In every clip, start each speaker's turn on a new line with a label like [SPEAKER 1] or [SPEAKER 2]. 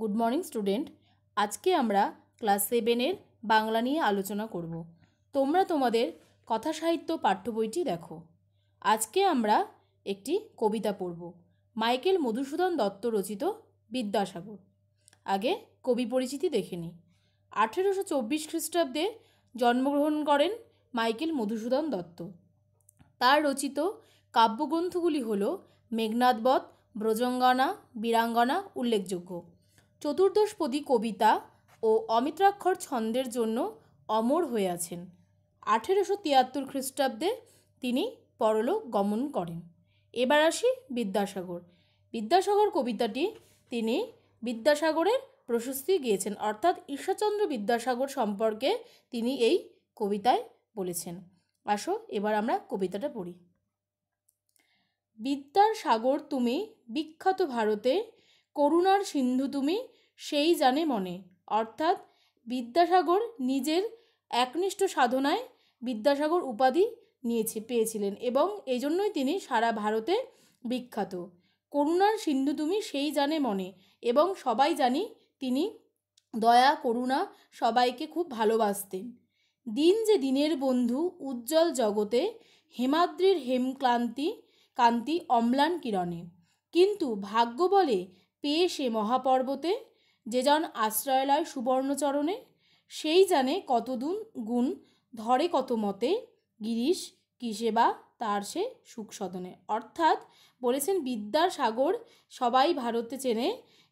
[SPEAKER 1] good morning student আজকে আমরা class সেভেনের বাংলা নিয়ে আলোচনা করব তোমরা তোমাদের কথা সাহিত্য পাঠ্য বইটি দেখো আজকে আমরা একটি কবিতা পড়ব মাইকেল মধুসূদন দত্ত রচিত বিদ্যাসাগর আগে কবি পরিচিতি দেখে নিই আঠেরোশো চব্বিশ খ্রিস্টাব্দে জন্মগ্রহণ করেন মাইকেল মধুসূদন দত্ত তার রচিত কাব্যগ্রন্থগুলি হল মেঘনাদবধ ব্রজঙ্গনা বীরাঙ্গনা উল্লেখযোগ্য চতুর্দশপদী কবিতা ও অমিত্রাক্ষর ছন্দের জন্য অমর হয়ে আছেন আঠেরোশো তিয়াত্তর খ্রিস্টাব্দে তিনি পরলোক গমন করেন এবার আসি বিদ্যাসাগর বিদ্যাসাগর কবিতাটি তিনি বিদ্যাসাগরের প্রশস্তি গিয়েছেন অর্থাৎ ঈশ্বরচন্দ্র বিদ্যাসাগর সম্পর্কে তিনি এই কবিতায় বলেছেন আসো এবার আমরা কবিতাটা পড়ি বিদ্যার সাগর তুমি বিখ্যাত ভারতে করুণার সিন্ধু তুমি সেই জানে মনে অর্থাৎ বিদ্যাসাগর নিজের একনিষ্ঠ সাধনায় বিদ্যাসাগর উপাধি নিয়েছে পেয়েছিলেন এবং এই জন্যই তিনি সারা ভারতে বিখ্যাত করুণার সিন্ধু তুমি সেই জানে মনে এবং সবাই জানি তিনি দয়া করুণা সবাইকে খুব ভালোবাসতেন দিন যে দিনের বন্ধু উজ্জ্বল জগতে হেমাদ্রির হেমক্লান্তি কান্তি অম্লান কিরণে কিন্তু ভাগ্য বলে পেয়ে সে মহাপর্বতে যে যান আশ্রয় লয় সুবর্ণচরণে সেই জানে কতদূর গুণ ধরে কত মতে গিরিশ কিসেবা তার সে সুখ সদনে অর্থাৎ বলেছেন বিদ্যার সাগর সবাই ভারতে চেনে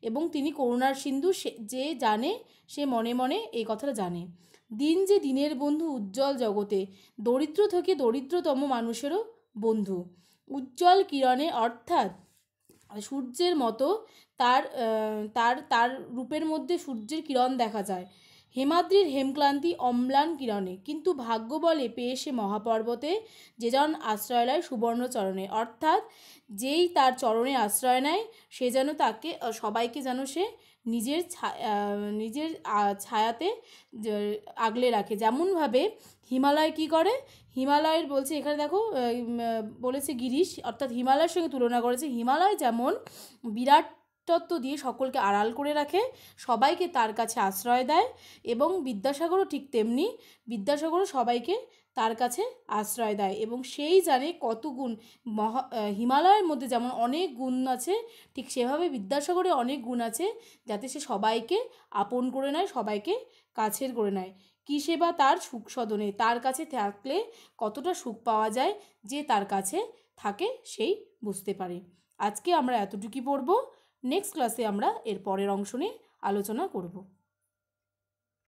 [SPEAKER 1] এবং তিনি করুণার সিন্ধু সে যে জানে সে মনে মনে এই কথাটা জানে দিন যে দিনের বন্ধু উজ্জ্বল জগতে দরিদ্র থেকে দরিদ্রতম মানুষেরও বন্ধু উজ্জ্বল কিরণে অর্থাৎ সূর্যের মতো তার তার তার রূপের মধ্যে সূর্যের কিরণ দেখা যায় হেমাদ্রির হেমক্লান্তি অম্লান কিরণে কিন্তু ভাগ্য বলে পেয়ে সে মহাপর্বতে যেন আশ্রয় লয় সুবর্ণচরণে অর্থাৎ যেই তার চরণে আশ্রয় নেয় সে যেন তাকে সবাইকে যেন সে নিজের নিজের ছায়াতে আগলে রাখে যেমনভাবে হিমালয় কি করে হিমালয়ের বলছে এখানে দেখো বলেছে গিরিশ অর্থাৎ হিমালয়ের সঙ্গে তুলনা করেছে হিমালয় যেমন বিরাট তত্ত্ব দিয়ে সকলকে আড়াল করে রাখে সবাইকে তার কাছে আশ্রয় দেয় এবং বিদ্যাসাগরও ঠিক তেমনি বিদ্যাসাগরও সবাইকে তার কাছে আশ্রয় দেয় এবং সেই জানে কত গুণ মহা হিমালয়ের মধ্যে যেমন অনেক গুণ আছে ঠিক সেভাবে বিদ্যাসাগরে অনেক গুণ আছে যাতে সে সবাইকে আপন করে নেয় সবাইকে কাছের করে নেয় কী সেবা তার সুখ সদনে তার কাছে থাকলে কতটা সুখ পাওয়া যায় যে তার কাছে থাকে সেই বুঝতে পারে আজকে আমরা এতটুকুই পড়বো নেক্সট ক্লাসে আমরা এর পরের অংশ নিয়ে আলোচনা করব